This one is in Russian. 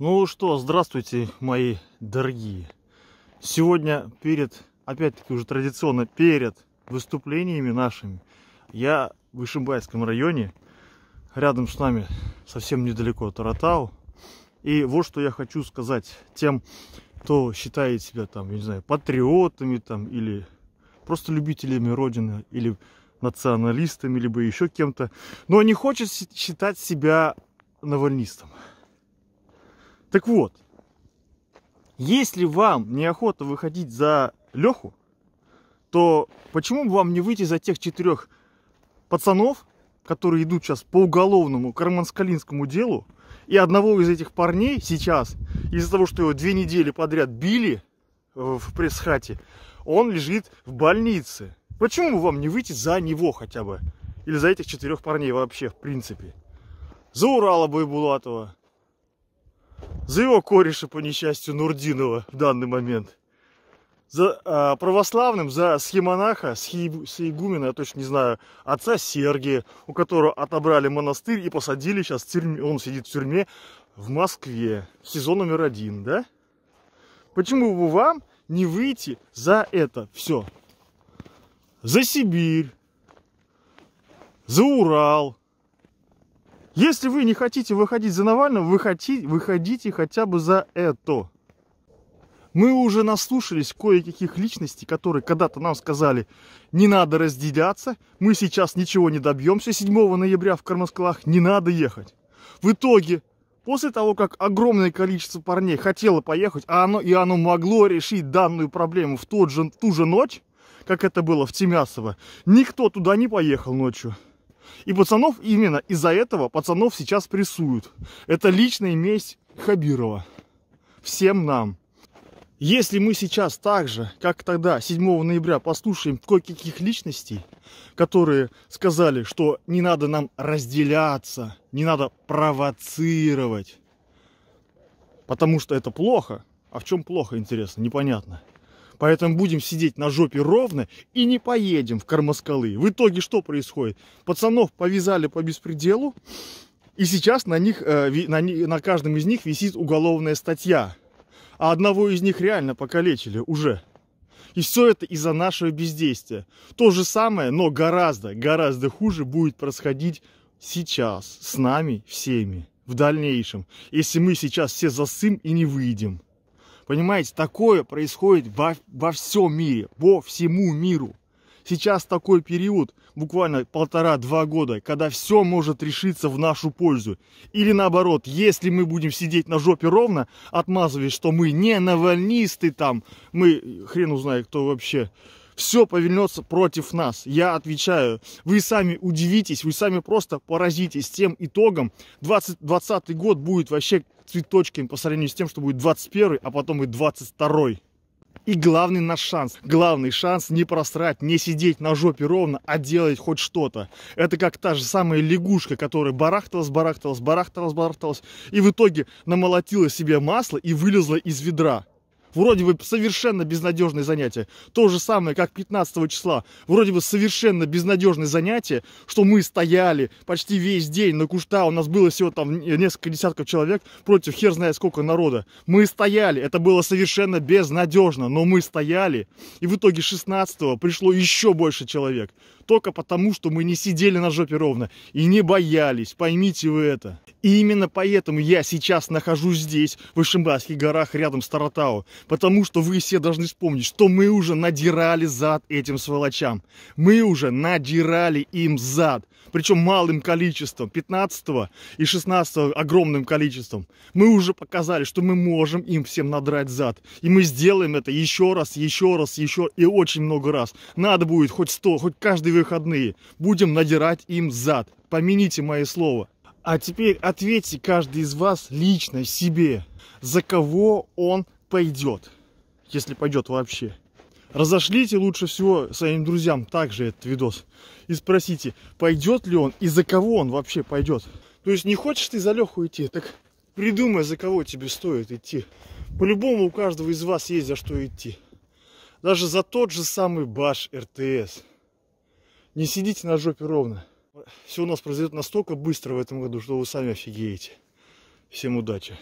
Ну что, здравствуйте, мои дорогие. Сегодня перед, опять-таки уже традиционно, перед выступлениями нашими, я в Ишимбайском районе, рядом с нами, совсем недалеко от Аратау. И вот что я хочу сказать тем, кто считает себя там, я не знаю, патриотами там или просто любителями Родины или националистами, либо еще кем-то, но не хочет считать себя навальнистом. Так вот, если вам неохота выходить за Леху, то почему бы вам не выйти за тех четырех пацанов, которые идут сейчас по уголовному карманскалинскому делу, и одного из этих парней сейчас, из-за того, что его две недели подряд били в пресс-хате, он лежит в больнице. Почему бы вам не выйти за него хотя бы? Или за этих четырех парней вообще, в принципе? За Урала Байбулатова, за его кореша, по несчастью, Нурдинова в данный момент. За а, православным, за схимонаха, схиегумена, я точно не знаю, отца Сергия, у которого отобрали монастырь и посадили сейчас, в тюрьме, он сидит в тюрьме в Москве, сезон номер один, да? Почему бы вам не выйти за это все? За Сибирь, за Урал, если вы не хотите выходить за Навального, выходите, выходите хотя бы за это. Мы уже наслушались кое-каких личностей, которые когда-то нам сказали, не надо разделяться, мы сейчас ничего не добьемся 7 ноября в Кармаскалах, не надо ехать. В итоге, после того, как огромное количество парней хотело поехать, а оно, и оно могло решить данную проблему в тот же, ту же ночь, как это было в Тимясово, никто туда не поехал ночью. И пацанов именно из-за этого пацанов сейчас прессуют. Это личная месть Хабирова. Всем нам. Если мы сейчас так же, как тогда, 7 ноября, послушаем кое-каких личностей, которые сказали, что не надо нам разделяться, не надо провоцировать, потому что это плохо. А в чем плохо, интересно, непонятно. Поэтому будем сидеть на жопе ровно и не поедем в Кармаскалы. В итоге что происходит? Пацанов повязали по беспределу, и сейчас на, них, э, на, на каждом из них висит уголовная статья. А одного из них реально покалечили уже. И все это из-за нашего бездействия. То же самое, но гораздо, гораздо хуже будет происходить сейчас, с нами всеми, в дальнейшем, если мы сейчас все засым и не выйдем. Понимаете, такое происходит во, во всем мире, во всему миру. Сейчас такой период, буквально полтора-два года, когда все может решиться в нашу пользу. Или наоборот, если мы будем сидеть на жопе ровно, отмазываясь, что мы не навальнисты там, мы хрен узнает, кто вообще все повернется против нас. Я отвечаю, вы сами удивитесь, вы сами просто поразитесь тем итогом. 2020 год будет вообще цветочками по сравнению с тем, что будет 21, а потом и 22. И главный наш шанс, главный шанс не просрать, не сидеть на жопе ровно, а делать хоть что-то. Это как та же самая лягушка, которая барахталась, барахталась, барахталась, барахталась, и в итоге намолотила себе масло и вылезла из ведра. Вроде бы совершенно безнадежное занятие. То же самое, как 15 числа. Вроде бы совершенно безнадежное занятие, что мы стояли почти весь день на кушта. У нас было всего там несколько десятков человек против хер знает сколько народа. Мы стояли. Это было совершенно безнадежно. Но мы стояли. И в итоге 16 пришло еще больше человек. Только потому, что мы не сидели на жопе ровно и не боялись. Поймите вы это. И именно поэтому я сейчас нахожусь здесь, в Ишимбайских горах, рядом с Таратау. Потому что вы все должны вспомнить, что мы уже надирали зад этим сволочам. Мы уже надирали им зад. Причем малым количеством, 15 и 16 огромным количеством. Мы уже показали, что мы можем им всем надрать зад. И мы сделаем это еще раз, еще раз, еще и очень много раз. Надо будет хоть 100, хоть каждые выходные. Будем надирать им зад. Помяните мое слово. А теперь ответьте каждый из вас лично себе, за кого он пойдет, если пойдет вообще. Разошлите лучше всего своим друзьям также этот видос и спросите, пойдет ли он и за кого он вообще пойдет. То есть не хочешь ты за Леху идти, так придумай, за кого тебе стоит идти. По-любому у каждого из вас есть за что идти. Даже за тот же самый баш РТС. Не сидите на жопе ровно все у нас произойдет настолько быстро в этом году, что вы сами офигеете. Всем удачи!